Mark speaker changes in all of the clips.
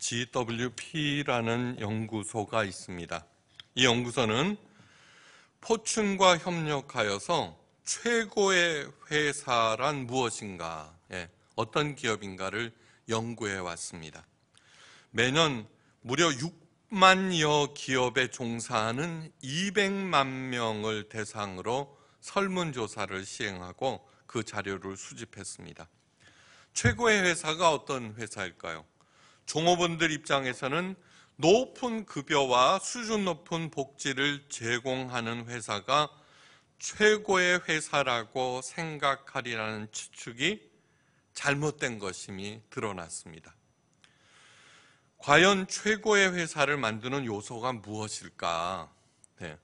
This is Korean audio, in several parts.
Speaker 1: GWP라는 연구소가 있습니다. 이 연구소는 포춘과 협력하여서 최고의 회사란 무엇인가, 예, 어떤 기업인가를 연구해 왔습니다. 매년 무려 6만여 기업에 종사하는 200만 명을 대상으로 설문조사를 시행하고 그 자료를 수집했습니다. 최고의 회사가 어떤 회사일까요? 종업원들 입장에서는 높은 급여와 수준 높은 복지를 제공하는 회사가 최고의 회사라고 생각하리라는 추측이 잘못된 것임이 드러났습니다. 과연 최고의 회사를 만드는 요소가 무엇일까? 네.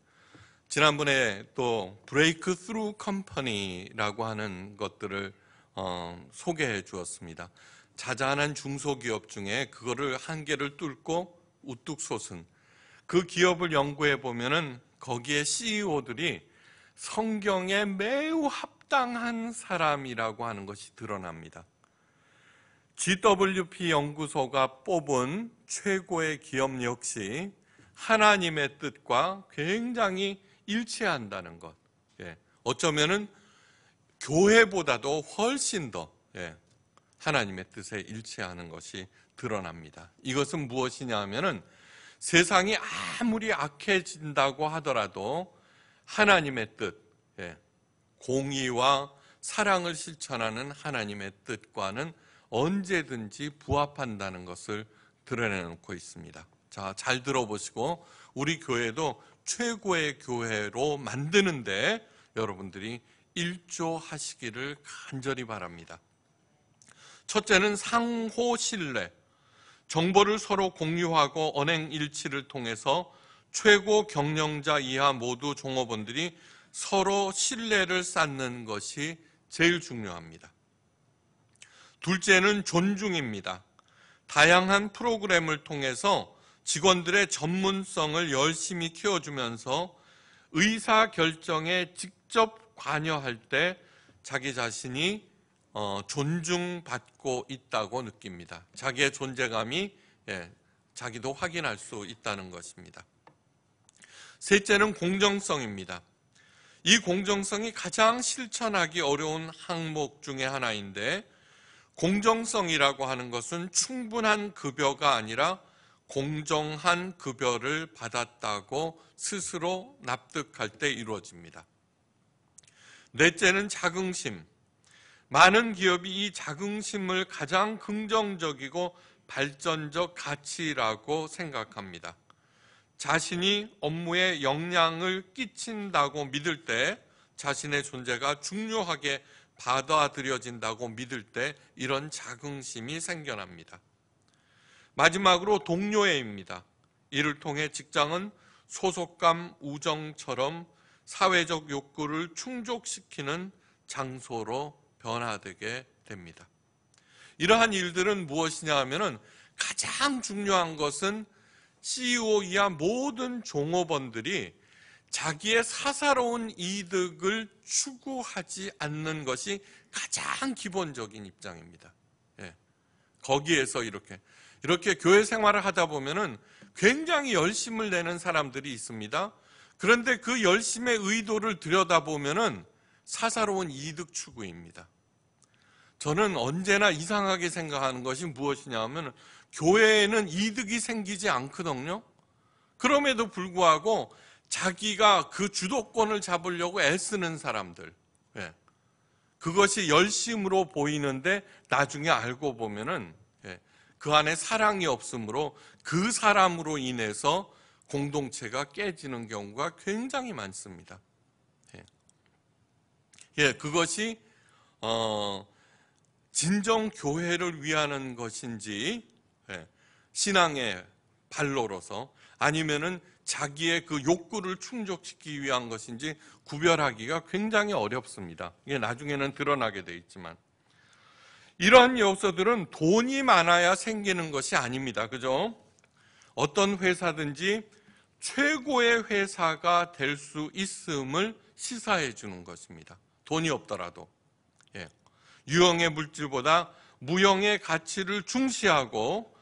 Speaker 1: 지난번에 또 브레이크 스루 컴퍼니라고 하는 것들을 어, 소개해 주었습니다. 자잘한 중소기업 중에 그거를 한계를 뚫고 우뚝 솟은 그 기업을 연구해 보면은 거기에 CEO들이 성경에 매우 합당한 사람이라고 하는 것이 드러납니다. GWP 연구소가 뽑은 최고의 기업 역시 하나님의 뜻과 굉장히 일치한다는 것. 예. 어쩌면은 교회보다도 훨씬 더 예. 하나님의 뜻에 일치하는 것이 드러납니다. 이것은 무엇이냐 하면은 세상이 아무리 악해진다고 하더라도 하나님의 뜻, 예, 공의와 사랑을 실천하는 하나님의 뜻과는 언제든지 부합한다는 것을 드러내놓고 있습니다. 자, 잘 들어보시고 우리 교회도 최고의 교회로 만드는데 여러분들이 일조하시기를 간절히 바랍니다. 첫째는 상호 신뢰. 정보를 서로 공유하고 언행 일치를 통해서 최고 경영자 이하 모두 종업원들이 서로 신뢰를 쌓는 것이 제일 중요합니다. 둘째는 존중입니다. 다양한 프로그램을 통해서 직원들의 전문성을 열심히 키워주면서 의사결정에 직접 관여할 때 자기 자신이 어, 존중받고 있다고 느낍니다. 자기의 존재감이 예, 자기도 확인할 수 있다는 것입니다. 셋째는 공정성입니다. 이 공정성이 가장 실천하기 어려운 항목 중의 하나인데 공정성이라고 하는 것은 충분한 급여가 아니라 공정한 급여를 받았다고 스스로 납득할 때 이루어집니다. 넷째는 자긍심. 많은 기업이 이 자긍심을 가장 긍정적이고 발전적 가치라고 생각합니다. 자신이 업무에 영향을 끼친다고 믿을 때 자신의 존재가 중요하게 받아들여진다고 믿을 때 이런 자긍심이 생겨납니다. 마지막으로 동료애입니다. 이를 통해 직장은 소속감, 우정처럼 사회적 욕구를 충족시키는 장소로 변화되게 됩니다. 이러한 일들은 무엇이냐 하면은 가장 중요한 것은 CEO 이하 모든 종업원들이 자기의 사사로운 이득을 추구하지 않는 것이 가장 기본적인 입장입니다. 예. 거기에서 이렇게 이렇게 교회 생활을 하다 보면은 굉장히 열심을 내는 사람들이 있습니다. 그런데 그 열심의 의도를 들여다보면은 사사로운 이득 추구입니다. 저는 언제나 이상하게 생각하는 것이 무엇이냐면 하 교회에는 이득이 생기지 않거든요. 그럼에도 불구하고 자기가 그 주도권을 잡으려고 애쓰는 사람들. 예. 그것이 열심으로 보이는데 나중에 알고 보면은 예. 그 안에 사랑이 없으므로 그 사람으로 인해서 공동체가 깨지는 경우가 굉장히 많습니다. 예, 예 그것이 어, 진정 교회를 위하는 것인지 예, 신앙의 발로로서 아니면은 자기의 그 욕구를 충족시키기 위한 것인지 구별하기가 굉장히 어렵습니다. 이게 나중에는 드러나게 돼 있지만 이러한 요소들은 돈이 많아야 생기는 것이 아닙니다. 그죠? 어떤 회사든지 최고의 회사가 될 수 있음을 시사해 주는 것입니다. 돈이 없더라도 유형의 물질보다 무형의 가치를 중시하고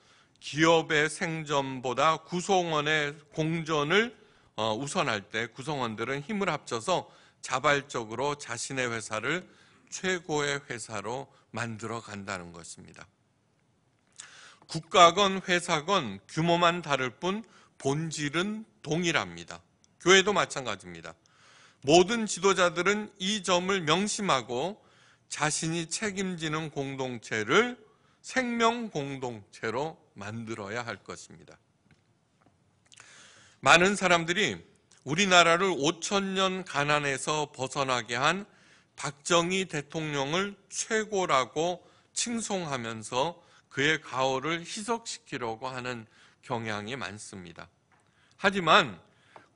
Speaker 1: 기업의 생존보다 구성원의 공전을 어, 우선할 때 구성원들은 힘을 합쳐서 자발적으로 자신의 회사를 최고의 회사로 만들어 간다는 것입니다. 국가건 회사건 규모만 다를 뿐 본질은 동일합니다. 교회도 마찬가지입니다. 모든 지도자들은 이 점을 명심하고 자신이 책임지는 공동체를 생명 공동체로 만들어야 할 것입니다. 많은 사람들이 우리나라를 5천 년 가난에서 벗어나게 한 박정희 대통령을 최고라고 칭송하면서 그의 가오를 희석시키려고 하는 경향이 많습니다. 하지만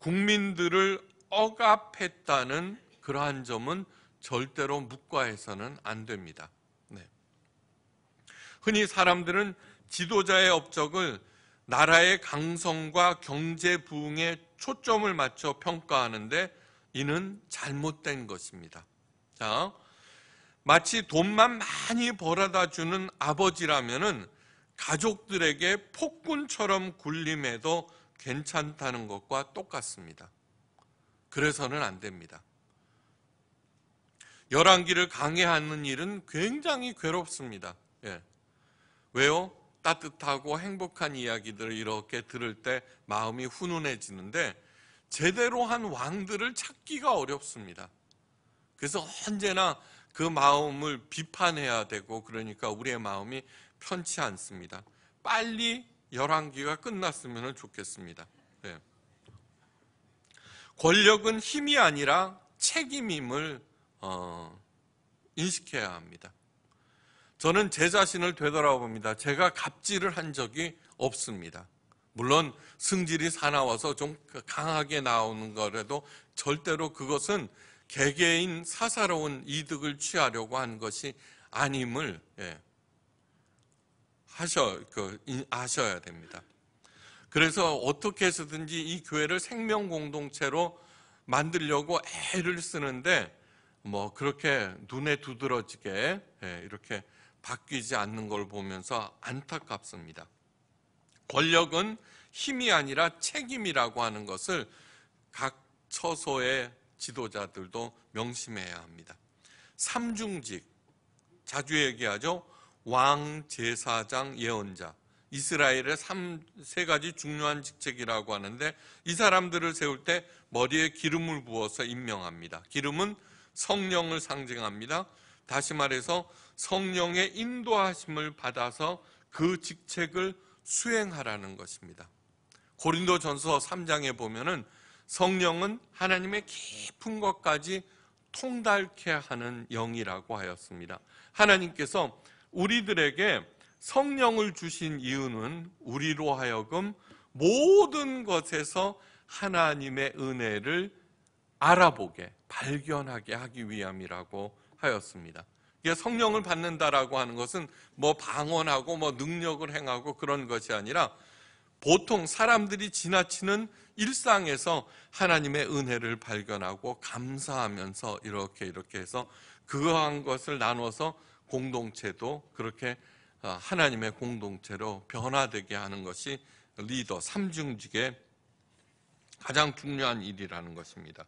Speaker 1: 국민들을 억압했다는 그러한 점은 절대로 묵과해서는 안 됩니다. 네. 흔히 사람들은 지도자의 업적을 나라의 강성과 경제 부흥에 초점을 맞춰 평가하는데 이는 잘못된 것입니다. 자, 마치 돈만 많이 벌어다 주는 아버지라면은 가족들에게 폭군처럼 굴림해도 괜찮다는 것과 똑같습니다. 그래서는 안 됩니다. 열왕기를 강해하는 일은 굉장히 괴롭습니다. 예. 왜요? 따뜻하고 행복한 이야기들을 이렇게 들을 때 마음이 훈훈해지는데 제대로 한 왕들을 찾기가 어렵습니다. 그래서 언제나 그 마음을 비판해야 되고 그러니까 우리의 마음이 편치 않습니다. 빨리 열왕기가 끝났으면 좋겠습니다. 예. 권력은 힘이 아니라 책임임을 어, 인식해야 합니다. 저는 제 자신을 되돌아봅니다. 제가 갑질을 한 적이 없습니다. 물론 승질이 사나워서 좀 그 강하게 나오는 거라도 절대로 그것은 개개인 사사로운 이득을 취하려고 한 것이 아님을 예, 하셔 그, 아셔야 됩니다. 그래서 어떻게 해서든지 이 교회를 생명 공동체로 만들려고 애를 쓰는데 뭐 그렇게 눈에 두드러지게 예, 이렇게 바뀌지 않는 걸 보면서 안타깝습니다. 권력은 힘이 아니라 책임이라고 하는 것을 각 처소의 지도자들도 명심해야 합니다. 삼중직, 자주 얘기하죠. 왕, 제사장, 예언자. 이스라엘의 3, 세 가지 중요한 직책이라고 하는데 이 사람들을 세울 때 머리에 기름을 부어서 임명합니다. 기름은 성령을 상징합니다. 다시 말해서 성령의 인도하심을 받아서 그 직책을 수행하라는 것입니다. 고린도 전서 3장에 보면은 성령은 하나님의 깊은 것까지 통달케 하는 영이라고 하였습니다. 하나님께서 우리들에게 성령을 주신 이유는 우리로 하여금 모든 것에서 하나님의 은혜를 알아보게 발견하게 하기 위함이라고 하였습니다. 성령을 받는다라고 하는 것은 뭐 방언하고 뭐 능력을 행하고 그런 것이 아니라 보통 사람들이 지나치는 일상에서 하나님의 은혜를 발견하고 감사하면서 이렇게 이렇게 해서 그 한 것을 나눠서 공동체도 그렇게 어, 하나님의 공동체로 변화되게 하는 것이 리더 삼중직의 가장 중요한 일이라는 것입니다.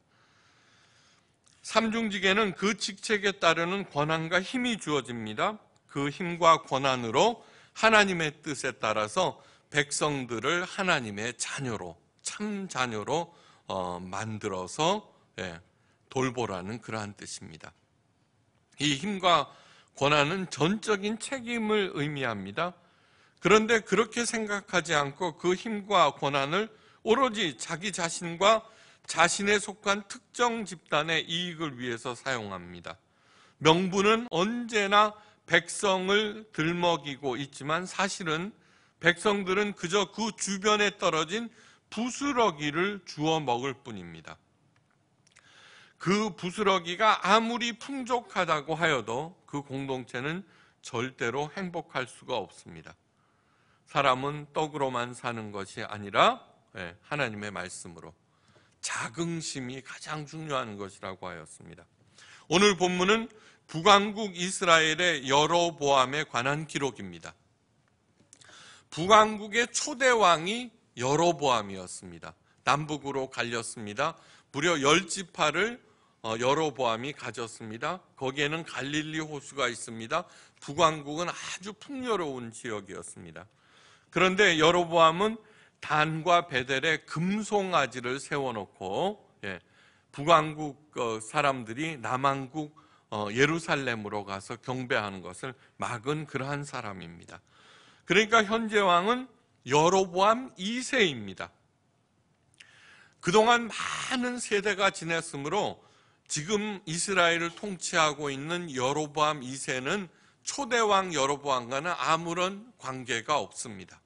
Speaker 1: 삼중직에는 그 직책에 따르는 권한과 힘이 주어집니다. 그 힘과 권한으로 하나님의 뜻에 따라서 백성들을 하나님의 자녀로 참 자녀로 어, 만들어서 예, 돌보라는 그러한 뜻입니다. 이 힘과 권한은 전적인 책임을 의미합니다. 그런데 그렇게 생각하지 않고 그 힘과 권한을 오로지 자기 자신과 자신에 속한 특정 집단의 이익을 위해서 사용합니다. 명분은 언제나 백성을 들먹이고 있지만 사실은 백성들은 그저 그 주변에 떨어진 부스러기를 주워 먹을 뿐입니다. 그 부스러기가 아무리 풍족하다고 하여도 그 공동체는 절대로 행복할 수가 없습니다. 사람은 떡으로만 사는 것이 아니라 예, 하나님의 말씀으로 자긍심이 가장 중요한 것이라고 하였습니다. 오늘 본문은 북왕국 이스라엘의 여러보암에 관한 기록입니다. 북왕국의 초대 왕이 여러보암이었습니다 남북으로 갈렸습니다. 무려 열 지파를 어, 여러보암이 가졌습니다. 거기에는 갈릴리 호수가 있습니다. 북왕국은 아주 풍요로운 지역이었습니다. 그런데 여러보암은 단과 베델에 금송아지를 세워놓고 예, 북왕국 어, 사람들이 남왕국 어, 예루살렘으로 가서 경배하는 것을 막은 그러한 사람입니다. 그러니까 현재 왕은 여로보암 2세입니다. 그동안 많은 세대가 지냈으므로 지금 이스라엘을 통치하고 있는 여로보암 2세는 초대왕 여로보암과는 아무런 관계가 없습니다.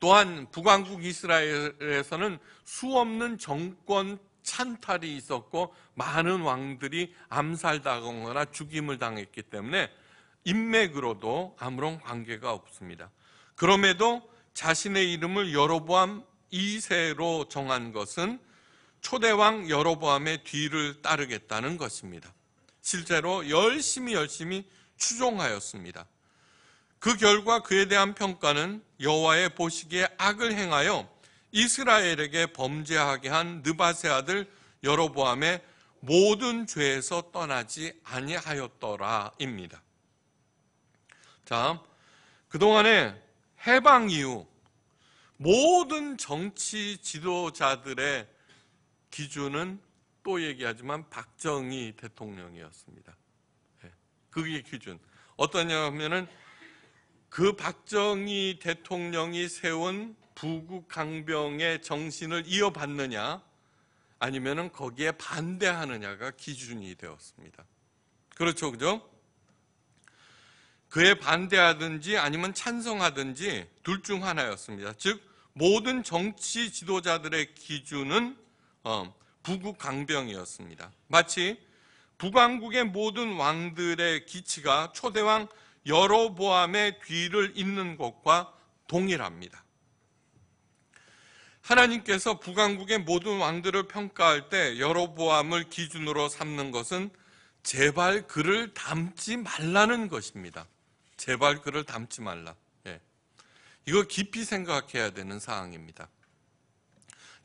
Speaker 1: 또한 북왕국 이스라엘에서는 수없는 정권 찬탈이 있었고 많은 왕들이 암살당하거나 죽임을 당했기 때문에 인맥으로도 아무런 관계가 없습니다. 그럼에도 자신의 이름을 여로보암 2세로 정한 것은 초대왕 여로보암의 뒤를 따르겠다는 것입니다. 실제로 열심히 열심히 추종하였습니다. 그 결과 그에 대한 평가는 여호와의 보시기에 악을 행하여 이스라엘에게 범죄하게 한 느바세 아들 여로보암의 모든 죄에서 떠나지 아니하였더라입니다. 자, 그동안에 해방 이후 모든 정치 지도자들의 기준은 또 얘기하지만 박정희 대통령이었습니다. 예, 그게 기준. 어떠냐면은 하그 박정희 대통령이 세운 부국 강병의 정신을 이어받느냐 아니면은 거기에 반대하느냐가 기준이 되었습니다. 그렇죠, 그죠? 그에 반대하든지 아니면 찬성하든지 둘 중 하나였습니다. 즉 모든 정치 지도자들의 기준은 어, 부국 강병이었습니다. 마치 북왕국의 모든 왕들의 기치가 초대왕 여로보암의 귀를 잇는 것과 동일합니다. 하나님께서 북왕국의 모든 왕들을 평가할 때 여로보암을 기준으로 삼는 것은 제발 그를 닮지 말라는 것입니다. 제발 그를 닮지 말라. 예. 이거 깊이 생각해야 되는 사항입니다.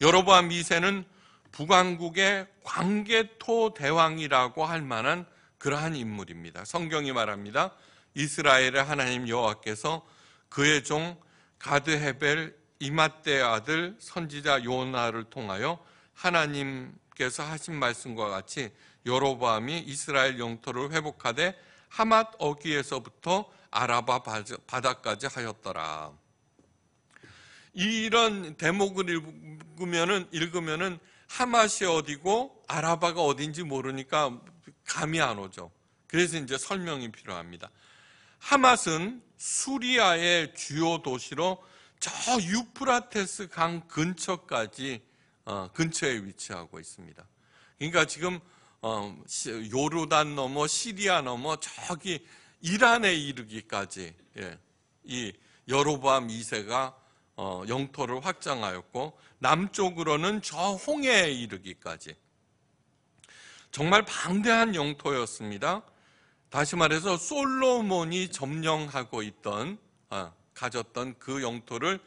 Speaker 1: 여로보암 2세는 북왕국의 광개토 대왕이라고 할 만한 그러한 인물입니다. 성경이 말합니다. 이스라엘의 하나님 여호와께서 그의 종 가드 헤벨 이마떼 아들 선지자 요나를 통하여 하나님께서 하신 말씀과 같이 여로밤이 이스라엘 영토를 회복하되 하맛 어귀에서부터 아라바 바다까지 하였더라. 이런 대목을 읽으면은 읽으면은 하맛이 어디고 아라바가 어딘지 모르니까 감이 안 오죠. 그래서 이제 설명이 필요합니다. 하맛은 수리아의 주요 도시로 저 유프라테스 강 근처까지 어, 근처에 위치하고 있습니다. 그러니까 지금 어, 요르단 넘어 시리아 넘어 저기 이란에 이르기까지 예, 이여로밤 2세가 어, 영토를 확장하였고 남쪽으로는 저 홍해에 이르기까지 정말 방대한 영토였습니다. 다시 말해서 솔로몬이 점령하고 있던 아, 가졌던 그 영토를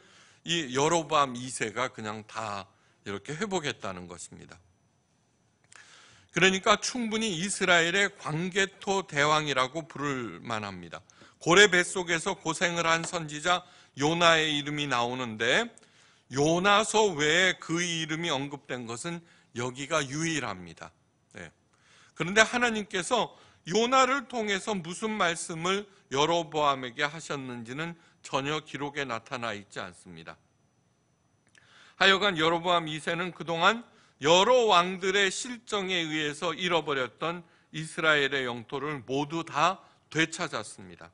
Speaker 1: 이 여로밤 2세가 그냥 다 이렇게 회복했다는 것입니다. 그러니까 충분히 이스라엘의 광개토 대왕이라고 부를 만합니다. 고래 뱃속에서 고생을 한 선지자 요나의 이름이 나오는데 요나서 외에 그 이름이 언급된 것은 여기가 유일합니다. 예. 그런데 하나님께서 요나를 통해서 무슨 말씀을 여로보암에게 하셨는지는 전혀 기록에 나타나 있지 않습니다. 하여간 여로보암 2세는 그동안 여러 왕들의 실정에 의해서 잃어버렸던 이스라엘의 영토를 모두 다 되찾았습니다.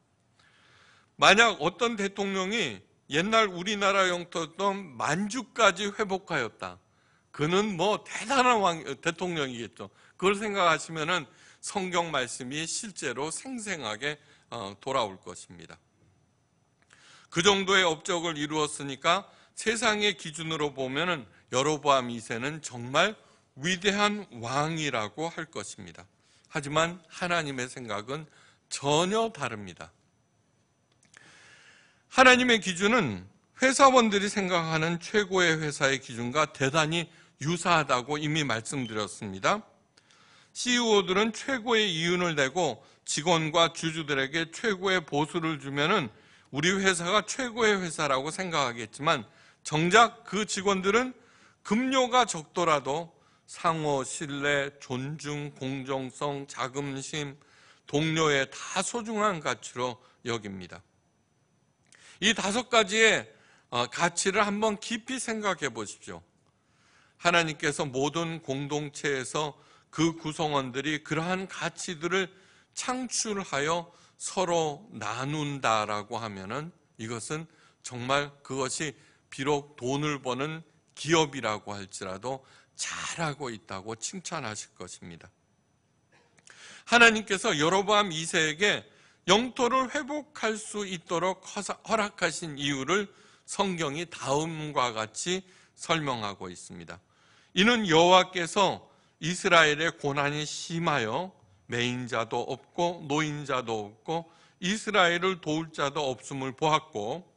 Speaker 1: 만약 어떤 대통령이 옛날 우리나라 영토였던 만주까지 회복하였다. 그는 뭐 대단한 왕, 대통령이겠죠. 그걸 생각하시면은 성경 말씀이 실제로 생생하게 어, 돌아올 것입니다. 그 정도의 업적을 이루었으니까 세상의 기준으로 보면 여로보암 2세는 정말 위대한 왕이라고 할 것입니다. 하지만 하나님의 생각은 전혀 다릅니다. 하나님의 기준은 회사원들이 생각하는 최고의 회사의 기준과 대단히 유사하다고 이미 말씀드렸습니다. CEO들은 최고의 이윤을 내고 직원과 주주들에게 최고의 보수를 주면은 우리 회사가 최고의 회사라고 생각하겠지만 정작 그 직원들은 급료가 적더라도 상호 신뢰, 존중, 공정성, 자금심 동료의 다 소중한 가치로 여깁니다. 이 다섯 가지의 어, 가치를 한번 깊이 생각해 보십시오. 하나님께서 모든 공동체에서 그 구성원들이 그러한 가치들을 창출하여 서로 나눈다라고 하면은 이것은 정말 그것이 비록 돈을 버는 기업이라고 할지라도 잘하고 있다고 칭찬하실 것입니다. 하나님께서 여로보암 2세에게 영토를 회복할 수 있도록 허락하신 이유를 성경이 다음과 같이 설명하고 있습니다. 이는 여호와께서 이스라엘의 고난이 심하여 매인자도 없고 노인자도 없고 이스라엘을 도울 자도 없음을 보았고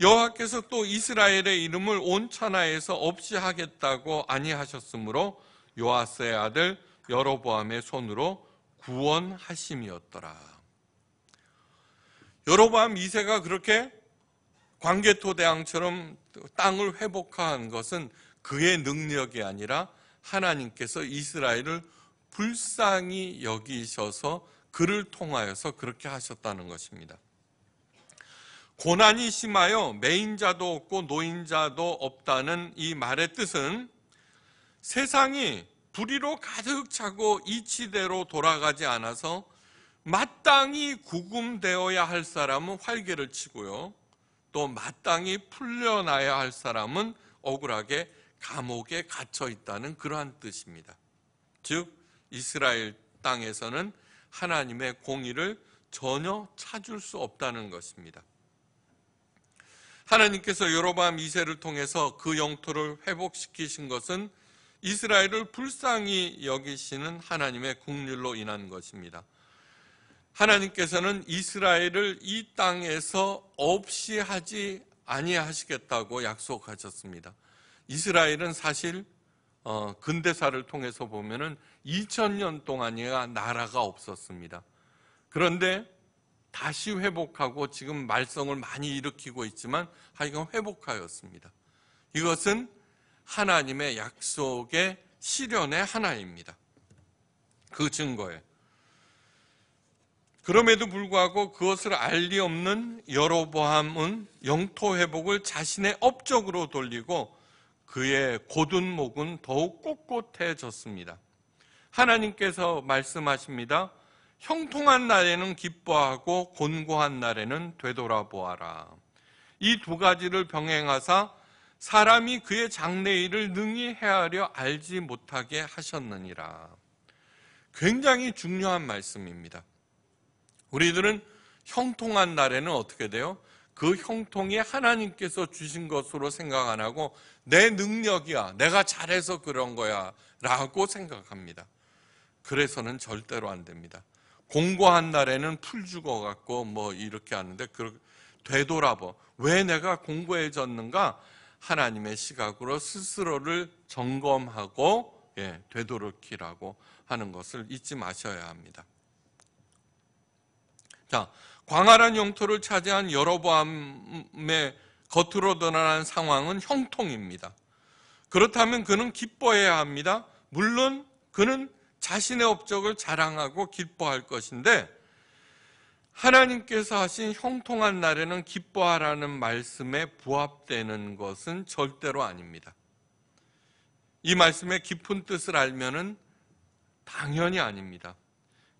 Speaker 1: 여호와께서 또 이스라엘의 이름을 온 천하에서 없이 하겠다고 아니하셨으므로 요아스의 아들 여로보암의 손으로 구원하심이었더라. 여로보암 2세가 그렇게 광개토 대왕처럼 땅을 회복한 것은 그의 능력이 아니라 하나님께서 이스라엘을 불쌍히 여기셔서 그를 통하여서 그렇게 하셨다는 것입니다. 고난이 심하여 매인자도 없고 노인자도 없다는 이 말의 뜻은 세상이 불의로 가득 차고 이치대로 돌아가지 않아서 마땅히 구금되어야 할 사람은 활개를 치고요. 또 마땅히 풀려나야 할 사람은 억울하게 감옥에 갇혀 있다는 그러한 뜻입니다. 즉 이스라엘 땅에서는 하나님의 공의를 전혀 찾을 수 없다는 것입니다. 하나님께서 여로밤 2세를 통해서 그 영토를 회복시키신 것은 이스라엘을 불쌍히 여기시는 하나님의 국률로 인한 것입니다. 하나님께서는 이스라엘을 이 땅에서 없이 하지 아니하시겠다고 약속하셨습니다. 이스라엘은 사실 어, 근대사를 통해서 보면은 2000년 동안이야 나라가 없었습니다. 그런데 다시 회복하고 지금 말썽을 많이 일으키고 있지만 하여간 회복하였습니다. 이것은 하나님의 약속의 실현의 하나입니다. 그 증거에. 그럼에도 불구하고 그것을 알리 없는 여로보함은 영토 회복을 자신의 업적으로 돌리고 그의 곧은 목은 더욱 꼿꼿해졌습니다. 하나님께서 말씀하십니다. 형통한 날에는 기뻐하고 곤고한 날에는 되돌아보아라. 이 두 가지를 병행하사 사람이 그의 장래일을 능히 헤아려 알지 못하게 하셨느니라. 굉장히 중요한 말씀입니다. 우리들은 형통한 날에는 어떻게 돼요? 그 형통이 하나님께서 주신 것으로 생각 안 하고 내 능력이야. 내가 잘해서 그런 거야. 라고 생각합니다. 그래서는 절대로 안 됩니다. 공고한 날에는 풀 죽어 갖고 뭐 이렇게 하는데 되돌아보왜 내가 공고해졌는가 하나님의 시각으로 스스로를 점검하고 예, 되돌이키라고 하는 것을 잊지 마셔야 합니다. 자, 광활한 영토를 차지한 여로보암의 겉으로 드러난 상황은 형통입니다. 그렇다면 그는 기뻐해야 합니다. 물론 그는 자신의 업적을 자랑하고 기뻐할 것인데 하나님께서 하신 형통한 날에는 기뻐하라는 말씀에 부합되는 것은 절대로 아닙니다. 이 말씀의 깊은 뜻을 알면은 당연히 아닙니다.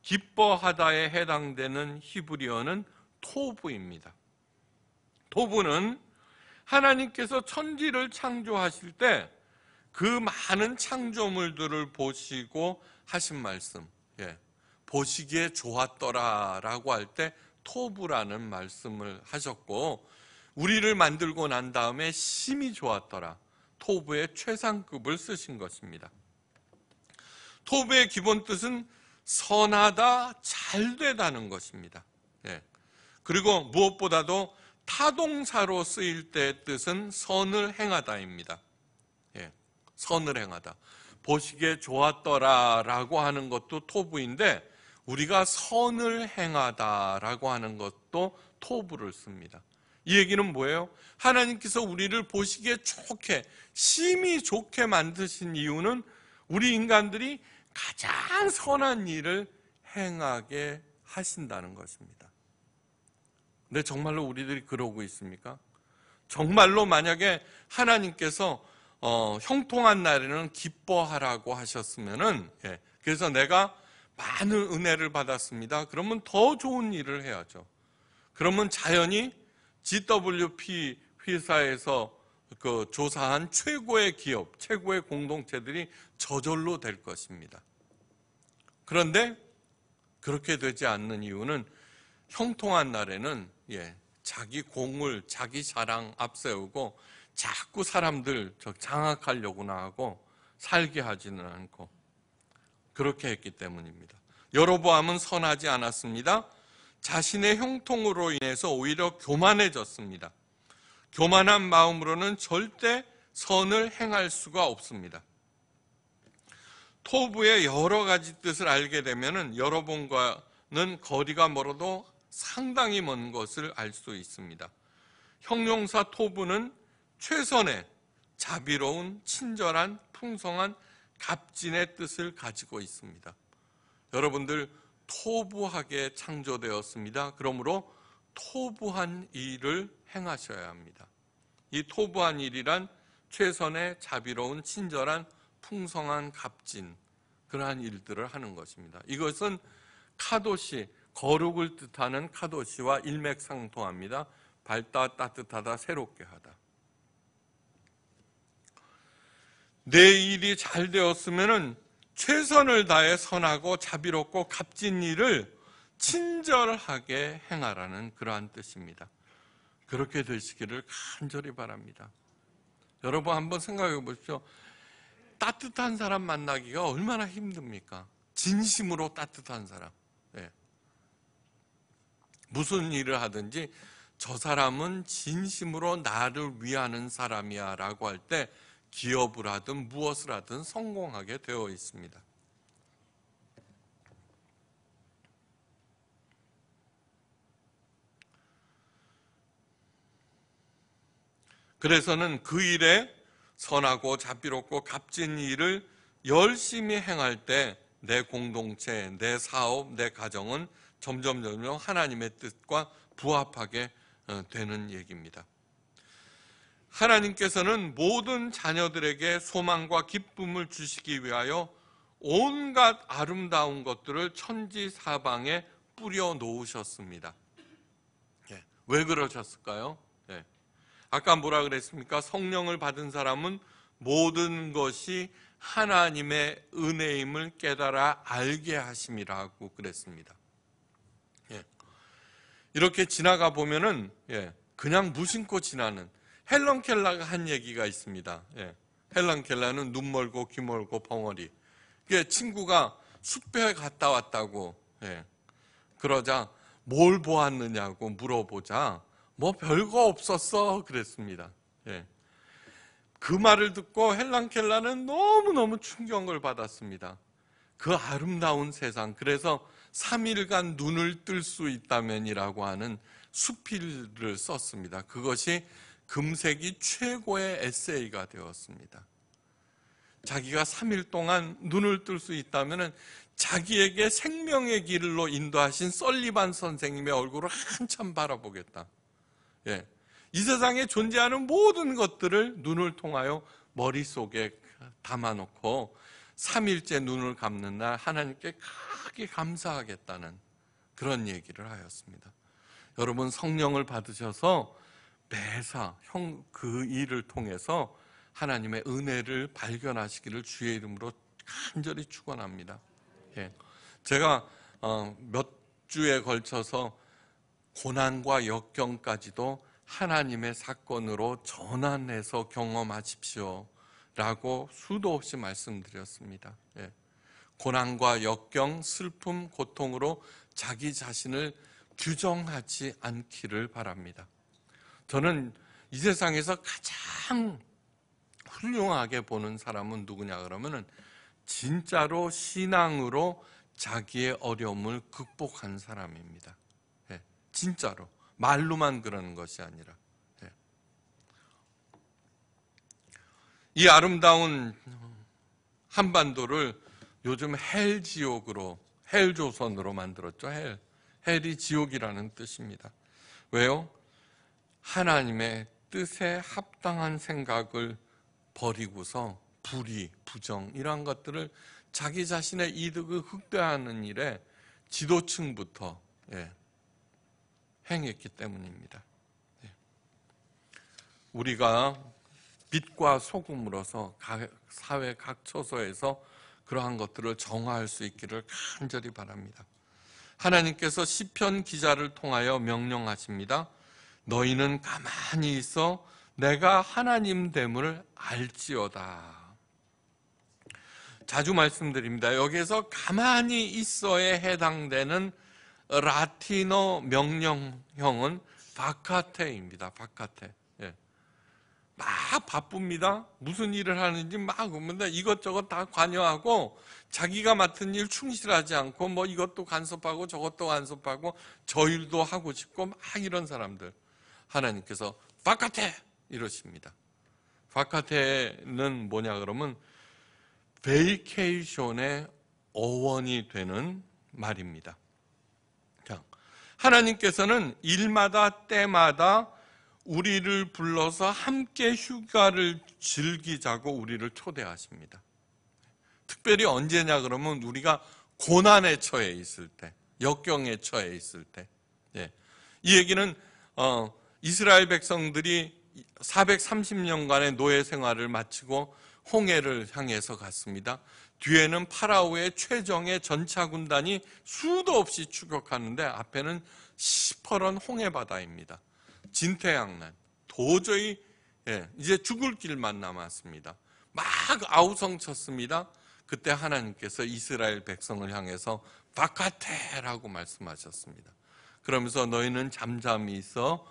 Speaker 1: 기뻐하다에 해당되는 히브리어는 토부입니다 토브는 하나님께서 천지를 창조하실 때 그 많은 창조물들을 보시고 하신 말씀, 예, 보시기에 좋았더라라고 할 때 토브라는 말씀을 하셨고 우리를 만들고 난 다음에 심이 좋았더라. 토브의 최상급을 쓰신 것입니다. 토브의 기본 뜻은 선하다, 잘 되다는 것입니다. 예. 그리고 무엇보다도 타동사로 쓰일 때의 뜻은 선을 행하다입니다. 예. 선을 행하다. 보시기에 좋았더라 라고 하는 것도 토부인데 우리가 선을 행하다 라고 하는 것도 토부를 씁니다. 이 얘기는 뭐예요? 하나님께서 우리를 보시기에 좋게, 심히 좋게 만드신 이유는 우리 인간들이 가장 선한 일을 행하게 하신다는 것입니다. 근데 정말로 우리들이 그러고 있습니까? 정말로 만약에 하나님께서 어, 형통한 날에는 기뻐하라고 하셨으면은 예, 그래서 내가 많은 은혜를 받았습니다. 그러면 더 좋은 일을 해야죠. 그러면 자연히 GWP 회사에서 그 조사한 최고의 기업, 최고의 공동체들이 저절로 될 것입니다. 그런데 그렇게 되지 않는 이유는 형통한 날에는 예, 자기 공을 자기 자랑 앞세우고 자꾸 사람들 장악하려고나 하고 살게 하지는 않고 그렇게 했기 때문입니다. 여로보암은 선하지 않았습니다. 자신의 형통으로 인해서 오히려 교만해졌습니다. 교만한 마음으로는 절대 선을 행할 수가 없습니다. 토부의 여러 가지 뜻을 알게 되면 여러분과는 거리가 멀어도 상당히 먼 것을 알 수 있습니다. 형용사 토부는 최선의 자비로운, 친절한, 풍성한 갑진의 뜻을 가지고 있습니다. 여러분들 토부하게 창조되었습니다. 그러므로 토부한 일을 행하셔야 합니다. 이 토부한 일이란 최선의 자비로운 친절한 풍성한 값진 그러한 일들을 하는 것입니다. 이것은 카도시 거룩을 뜻하는 카도시와 일맥상통합니다. 밝다 따뜻하다 새롭게 하다. 내 일이 잘되었으면 최선을 다해 선하고 자비롭고 값진 일을 친절하게 행하라는 그러한 뜻입니다. 그렇게 되시기를 간절히 바랍니다. 여러분 한번 생각해 보십시오. 따뜻한 사람 만나기가 얼마나 힘듭니까? 진심으로 따뜻한 사람. 네. 무슨 일을 하든지 저 사람은 진심으로 나를 위하는 사람이야 라고 할 때 기업을 하든 무엇을 하든 성공하게 되어 있습니다. 그래서는 그 일에 선하고 자비롭고 값진 일을 열심히 행할 때 내 공동체, 내 사업, 내 가정은 점점 점점 하나님의 뜻과 부합하게 어, 되는 얘기입니다. 하나님께서는 모든 자녀들에게 소망과 기쁨을 주시기 위하여 온갖 아름다운 것들을 천지 사방에 뿌려 놓으셨습니다. 예, 왜 그러셨을까요? 아까 뭐라 그랬습니까? 성령을 받은 사람은 모든 것이 하나님의 은혜임을 깨달아 알게 하심이라고 그랬습니다. 예. 이렇게 지나가 보면은 예. 그냥 무심코 지나는 헬런 켈라가 한 얘기가 있습니다. 예. 헬런 켈라는 눈 멀고 귀 멀고 벙어리. 그 친구가 숲에 갔다 왔다고 예. 그러자 뭘 보았느냐고 물어보자 뭐 별거 없었어 그랬습니다. 예. 그 말을 듣고 헬랑켈라는 너무너무 충격을 받았습니다. 그 아름다운 세상, 그래서 3일간 눈을 뜰 수 있다면이라고 하는 수필을 썼습니다. 그것이 금색이 최고의 에세이가 되었습니다. 자기가 3일 동안 눈을 뜰 수 있다면 자기에게 생명의 길로 인도하신 썰리반 선생님의 얼굴을 한참 바라보겠다. 예. 이 세상에 존재하는 모든 것들을 눈을 통하여 머릿속에 담아놓고 3일째 눈을 감는 날 하나님께 크게 감사하겠다는 그런 얘기를 하였습니다. 여러분 성령을 받으셔서 매사 형 그 일을 통해서 하나님의 은혜를 발견하시기를 주의 이름으로 간절히 축원합니다. 예. 제가 어, 몇 주에 걸쳐서 고난과 역경까지도 하나님의 사건으로 전환해서 경험하십시오. 라고 수도 없이 말씀드렸습니다. 예. 고난과 역경, 슬픔, 고통으로 자기 자신을 규정하지 않기를 바랍니다. 저는 이 세상에서 가장 훌륭하게 보는 사람은 누구냐 그러면은 진짜로 신앙으로 자기의 어려움을 극복한 사람입니다. 진짜로 말로만 그러는 것이 아니라 예. 이 아름다운 한반도를 요즘 헬 지옥으로 헬 조선으로 만들었죠. 헬 헬이 지옥이라는 뜻입니다. 왜요? 하나님의 뜻에 합당한 생각을 버리고서 불의, 부정 이러한 것들을 자기 자신의 이득을 흑대하는 일에 지도층부터 예, 행했기 때문입니다. 네. 우리가 빛과 소금으로서 사회 각 처소에서 그러한 것들을 정화할 수 있기를 간절히 바랍니다. 하나님께서 시편 기자를 통하여 명령하십니다. 너희는 가만히 있어 내가 하나님 됨을 알지어다. 자주 말씀드립니다. 여기에서 가만히 있어에 해당되는 라틴어 명령형은 바카테입니다. 바카테. 예. 막 바쁩니다. 무슨 일을 하는지 막는데 이것저것 다 관여하고 자기가 맡은 일 충실하지 않고 뭐 이것도 간섭하고 저것도 간섭하고 저 일도 하고 싶고 막 이런 사람들 하나님께서 바카테 이러십니다. 바카테는 뭐냐 그러면 베이케이션의 어원이 되는 말입니다. 하나님께서는 일마다 때마다 우리를 불러서 함께 휴가를 즐기자고 우리를 초대하십니다. 특별히 언제냐 그러면 우리가 고난에 처해 있을 때, 역경에 처해 있을 때. 예. 이 얘기는 어, 이스라엘 백성들이 430년간의 노예 생활을 마치고 홍해를 향해서 갔습니다. 뒤에는 파라오의 최정의 전차 군단이 수도 없이 추격하는데 앞에는 시퍼런 홍해 바다입니다. 진태양난 도저히 예, 이제 죽을 길만 남았습니다. 막 아우성쳤습니다. 그때 하나님께서 이스라엘 백성을 향해서 바깥에라고 말씀하셨습니다. 그러면서 너희는 잠잠히 있어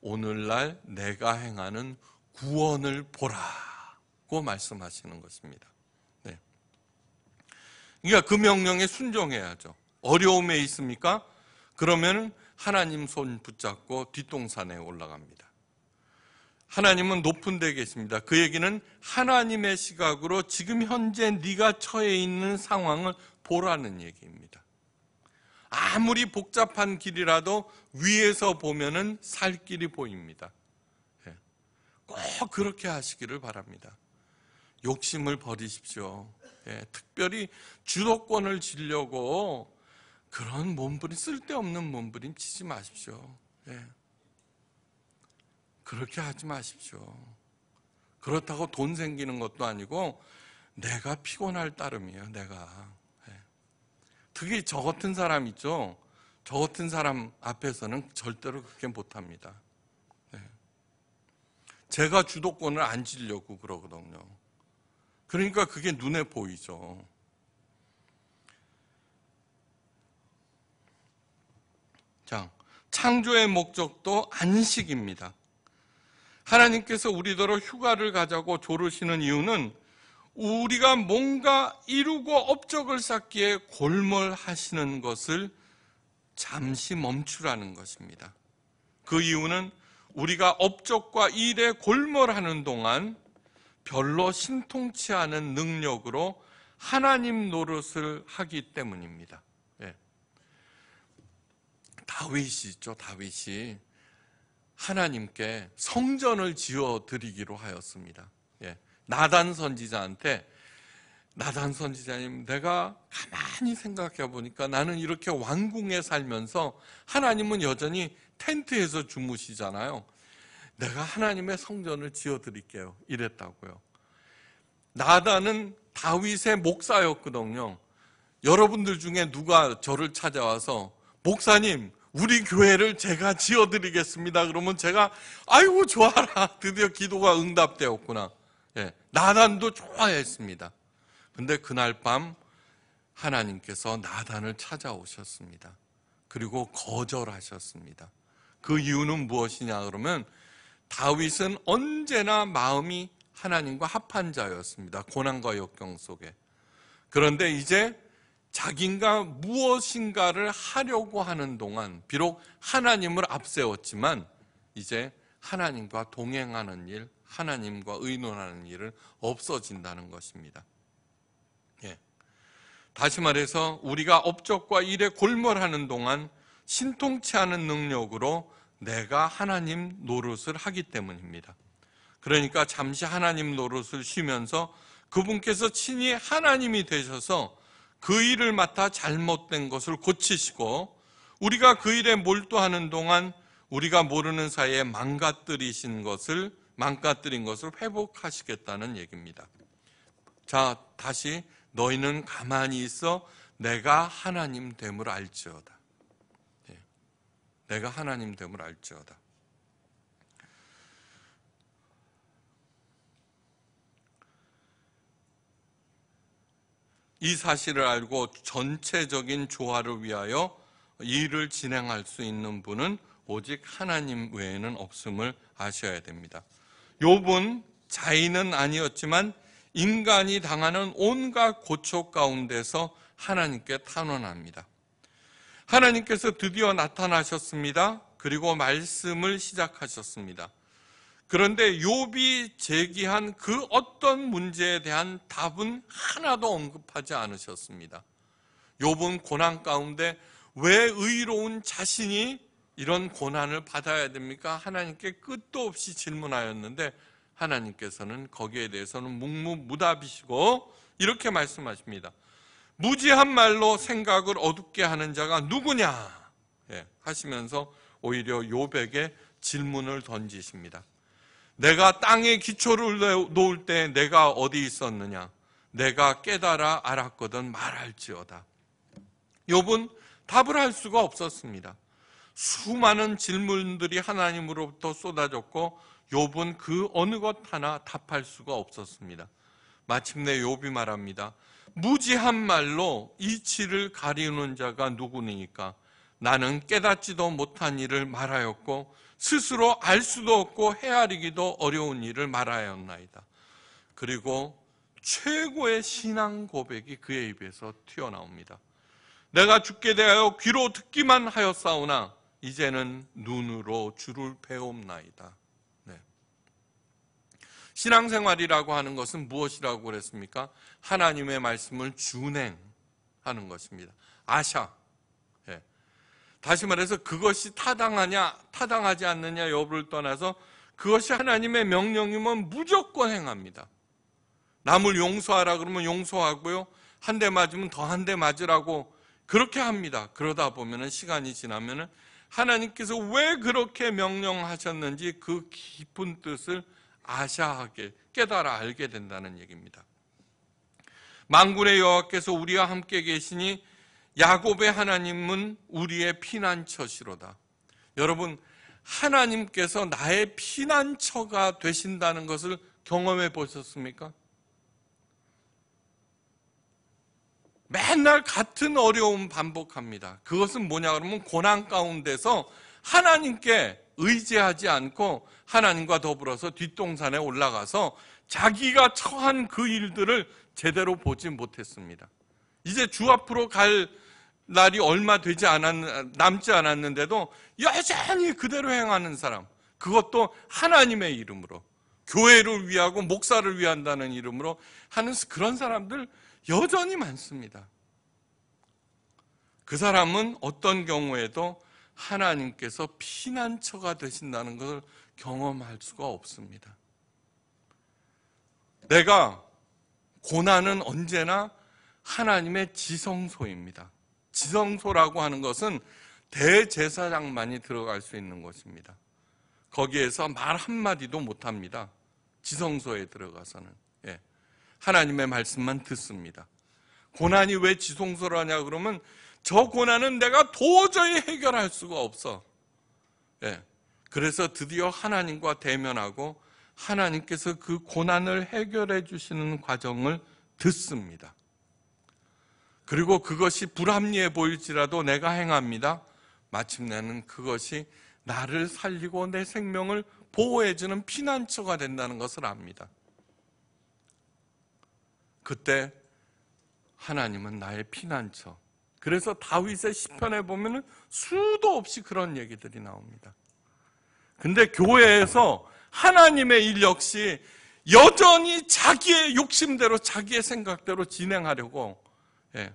Speaker 1: 오늘날 내가 행하는 구원을 보라고 말씀하시는 것입니다. 그러니까 그 명령에 순종해야죠. 어려움에 있습니까? 그러면 하나님 손 붙잡고 뒷동산에 올라갑니다. 하나님은 높은 데 계십니다. 그 얘기는 하나님의 시각으로 지금 현재 네가 처해 있는 상황을 보라는 얘기입니다. 아무리 복잡한 길이라도 위에서 보면은 살 길이 보입니다. 예. 꼭 그렇게 하시기를 바랍니다. 욕심을 버리십시오. 예, 특별히 주도권을 지려고 그런 몸부림, 쓸데없는 몸부림 치지 마십시오. 예. 그렇게 하지 마십시오. 그렇다고 돈 생기는 것도 아니고 내가 피곤할 따름이에요, 내가. 예. 특히 저 같은 사람 있죠? 저 같은 사람 앞에서는 절대로 그렇게 못합니다. 예. 제가 주도권을 안 지려고 그러거든요. 그러니까 그게 눈에 보이죠. 자, 창조의 목적도 안식입니다. 하나님께서 우리더러 휴가를 가자고 조르시는 이유는 우리가 뭔가 이루고 업적을 쌓기에 골몰하시는 것을 잠시 멈추라는 것입니다. 그 이유는 우리가 업적과 일에 골몰하는 동안 별로 신통치 않은 능력으로 하나님 노릇을 하기 때문입니다. 예. 다윗이 있죠. 다윗이 하나님께 성전을 지어 드리기로 하였습니다. 예. 나단 선지자한테 나단 선지자님, 내가 가만히 생각해 보니까 나는 이렇게 왕궁에 살면서 하나님은 여전히 텐트에서 주무시잖아요. 내가 하나님의 성전을 지어 드릴게요. 이랬다고요. 나단은 다윗의 목사였거든요. 여러분들 중에 누가 저를 찾아와서 목사님 우리 교회를 제가 지어드리겠습니다. 그러면 제가 아이고 좋아라 드디어 기도가 응답되었구나. 예, 나단도 좋아했습니다. 근데 그날 밤 하나님께서 나단을 찾아오셨습니다. 그리고 거절하셨습니다. 그 이유는 무엇이냐 그러면 다윗은 언제나 마음이 하나님과 합한 자였습니다. 고난과 역경 속에. 그런데 이제 자기가 무엇인가를 하려고 하는 동안 비록 하나님을 앞세웠지만 이제 하나님과 동행하는 일, 하나님과 의논하는 일은 없어진다는 것입니다. 예. 다시 말해서 우리가 업적과 일에 골몰하는 동안 신통치 않은 능력으로 내가 하나님 노릇을 하기 때문입니다. 그러니까 잠시 하나님 노릇을 쉬면서 그분께서 친히 하나님이 되셔서 그 일을 맡아 잘못된 것을 고치시고 우리가 그 일에 몰두하는 동안 우리가 모르는 사이에 망가뜨리신 것을 망가뜨린 것을 회복하시겠다는 얘기입니다. 자, 다시 너희는 가만히 있어 내가 하나님 됨을 알지어다. 내가 하나님 됨을 알지어다. 이 사실을 알고 전체적인 조화를 위하여 일을 진행할 수 있는 분은 오직 하나님 외에는 없음을 아셔야 됩니다. 욥은 자인은 아니었지만 인간이 당하는 온갖 고초 가운데서 하나님께 탄원합니다. 하나님께서 드디어 나타나셨습니다. 그리고 말씀을 시작하셨습니다. 그런데 욥이 제기한 그 어떤 문제에 대한 답은 하나도 언급하지 않으셨습니다. 욥은 고난 가운데 왜 의로운 자신이 이런 고난을 받아야 됩니까? 하나님께 끝도 없이 질문하였는데 하나님께서는 거기에 대해서는 묵묵무답이시고 이렇게 말씀하십니다. 무지한 말로 생각을 어둡게 하는 자가 누구냐 예, 하시면서 오히려 요백에 질문을 던지십니다. 내가 땅에 기초를 놓을 때 내가 어디 있었느냐? 내가 깨달아 알았거든 말할지어다. 욥은 답을 할 수가 없었습니다. 수많은 질문들이 하나님으로부터 쏟아졌고 욥은 그 어느 것 하나 답할 수가 없었습니다. 마침내 욥이 말합니다. 무지한 말로 이치를 가리우는 자가 누구니까 나는 깨닫지도 못한 일을 말하였고 스스로 알 수도 없고 헤아리기도 어려운 일을 말하였나이다. 그리고 최고의 신앙 고백이 그의 입에서 튀어나옵니다. 내가 죽게 대하여 귀로 듣기만 하였사오나 이제는 눈으로 주를 배옵나이다. 신앙생활이라고 하는 것은 무엇이라고 그랬습니까? 하나님의 말씀을 준행하는 것입니다. 아샤. 예. 다시 말해서 그것이 타당하냐, 타당하지 않느냐 여부를 떠나서 그것이 하나님의 명령이면 무조건 행합니다. 남을 용서하라 그러면 용서하고요. 한 대 맞으면 더 한 대 맞으라고 그렇게 합니다. 그러다 보면은 시간이 지나면은 하나님께서 왜 그렇게 명령하셨는지 그 깊은 뜻을 아시아하게 깨달아 알게 된다는 얘기입니다. 망군의 여호와께서 우리와 함께 계시니 야곱의 하나님은 우리의 피난처시로다. 여러분 하나님께서 나의 피난처가 되신다는 것을 경험해 보셨습니까? 맨날 같은 어려움 반복합니다. 그것은 뭐냐 그러면 고난 가운데서 하나님께 의지하지 않고 하나님과 더불어서 뒷동산에 올라가서 자기가 처한 그 일들을 제대로 보지 못했습니다. 이제 주 앞으로 갈 날이 얼마 되지 않았, 남지 않았는데도 여전히 그대로 행하는 사람. 그것도 하나님의 이름으로. 교회를 위하고 목사를 위한다는 이름으로 하는 그런 사람들 여전히 많습니다. 그 사람은 어떤 경우에도 하나님께서 피난처가 되신다는 것을 경험할 수가 없습니다. 내가 고난은 언제나 하나님의 지성소입니다. 지성소라고 하는 것은 대제사장만이 들어갈 수 있는 것입니다. 거기에서 말 한마디도 못합니다. 지성소에 들어가서는. 예. 하나님의 말씀만 듣습니다. 고난이 왜 지성소라냐 그러면 저 고난은 내가 도저히 해결할 수가 없어. 예. 그래서 드디어 하나님과 대면하고 하나님께서 그 고난을 해결해 주시는 과정을 듣습니다. 그리고 그것이 불합리해 보일지라도 내가 행합니다. 마침내는 그것이 나를 살리고 내 생명을 보호해주는 피난처가 된다는 것을 압니다. 그때 하나님은 나의 피난처, 그래서 다윗의 시편에 보면 수도 없이 그런 얘기들이 나옵니다. 근데 교회에서 하나님의 일 역시 여전히 자기의 욕심대로 자기의 생각대로 진행하려고 예.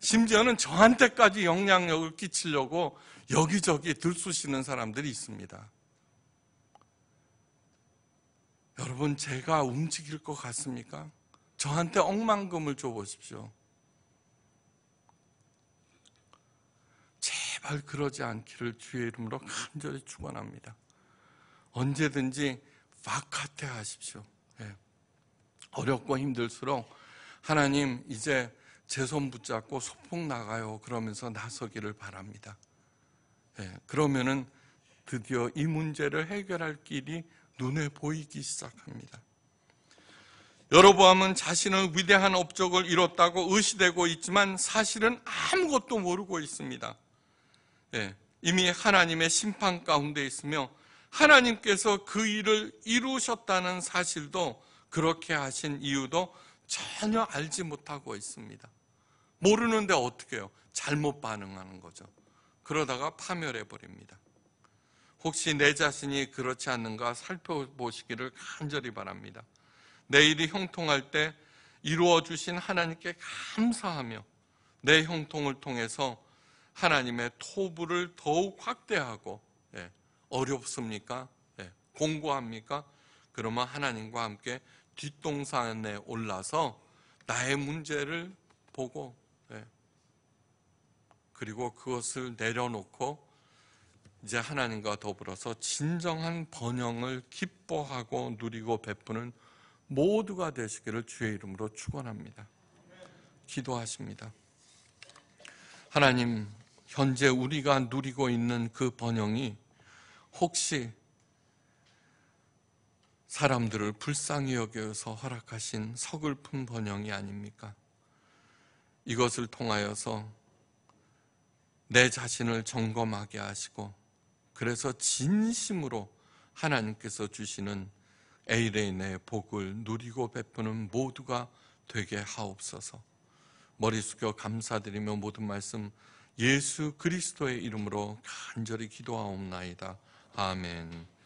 Speaker 1: 심지어는 저한테까지 영향력을 끼치려고 여기저기 들쑤시는 사람들이 있습니다. 여러분 제가 움직일 것 같습니까? 저한테 억만금을 줘보십시오. 제발 그러지 않기를 주의 이름으로 간절히 축원합니다. 언제든지 바깥에 하십시오. 예. 어렵고 힘들수록 하나님 이제 제 손 붙잡고 소풍 나가요 그러면서 나서기를 바랍니다. 예. 그러면은 드디어 이 문제를 해결할 길이 눈에 보이기 시작합니다. 여로보암은 자신의 위대한 업적을 이뤘다고 의시되고 있지만 사실은 아무것도 모르고 있습니다. 예, 이미 하나님의 심판 가운데 있으며 하나님께서 그 일을 이루셨다는 사실도 그렇게 하신 이유도 전혀 알지 못하고 있습니다. 모르는데 어떻게 해요? 잘못 반응하는 거죠. 그러다가 파멸해 버립니다. 혹시 내 자신이 그렇지 않는가 살펴보시기를 간절히 바랍니다. 내일이 형통할 때 이루어 주신 하나님께 감사하며 내 형통을 통해서 하나님의 토부를 더욱 확대하고 예, 어렵습니까? 예, 공고합니까? 그러면 하나님과 함께 뒷동산에 올라서 나의 문제를 보고 예, 그리고 그것을 내려놓고 이제 하나님과 더불어서 진정한 번영을 기뻐하고 누리고 베푸는 모두가 되시기를 주의 이름으로 축원합니다. 기도하십니다. 하나님 현재 우리가 누리고 있는 그 번영이 혹시 사람들을 불쌍히 여겨서 허락하신 서글픈 번영이 아닙니까? 이것을 통하여서 내 자신을 점검하게 하시고 그래서 진심으로 하나님께서 주시는 에이레인의 복을 누리고 베푸는 모두가 되게 하옵소서 머리 숙여 감사드리며 모든 말씀 예수 그리스도의 이름으로 간절히 기도하옵나이다. 아멘.